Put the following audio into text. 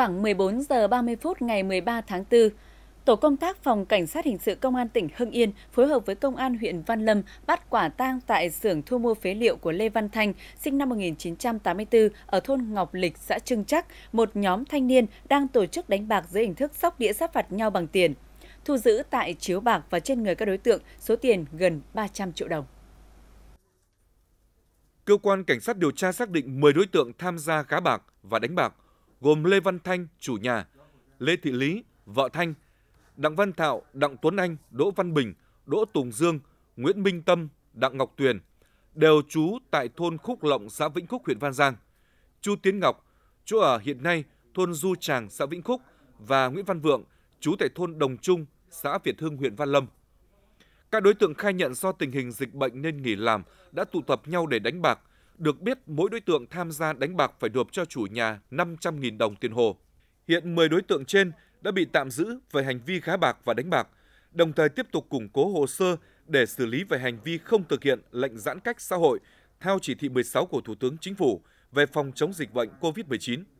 khoảng 14 giờ 30 phút ngày 13 tháng 4, Tổ công tác Phòng Cảnh sát Hình sự Công an tỉnh Hưng Yên phối hợp với Công an huyện Văn Lâm bắt quả tang tại xưởng thu mua phế liệu của Lê Văn Thanh, sinh năm 1984, ở thôn Ngọc Lịch, xã Trưng Chắc, một nhóm thanh niên đang tổ chức đánh bạc dưới hình thức sóc đĩa sát phạt nhau bằng tiền. Thu giữ tại chiếu bạc và trên người các đối tượng số tiền gần 300 triệu đồng. Cơ quan Cảnh sát điều tra xác định 10 đối tượng tham gia cá bạc và đánh bạc – gồm Lê Văn Thanh, chủ nhà, Lê Thị Lý, vợ Thanh, Đặng Văn Thạo, Đặng Tuấn Anh, Đỗ Văn Bình, Đỗ Tùng Dương, Nguyễn Minh Tâm, Đặng Ngọc Tuyền đều trú tại thôn Khúc Lộng, xã Vĩnh Khúc, huyện Văn Giang. Chu Tiến Ngọc, chỗ ở hiện nay thôn Du Tràng, xã Vĩnh Khúc và Nguyễn Văn Vượng, trú tại thôn Đồng Trung, xã Việt Hương huyện Văn Lâm. Các đối tượng khai nhận do tình hình dịch bệnh nên nghỉ làm đã tụ tập nhau để đánh bạc, được biết, mỗi đối tượng tham gia đánh bạc phải nộp cho chủ nhà 500.000 đồng tiền hồ. Hiện 10 đối tượng trên đã bị tạm giữ về hành vi gá bạc và đánh bạc, đồng thời tiếp tục củng cố hồ sơ để xử lý về hành vi không thực hiện lệnh giãn cách xã hội theo chỉ thị 16 của Thủ tướng Chính phủ về phòng chống dịch bệnh COVID-19.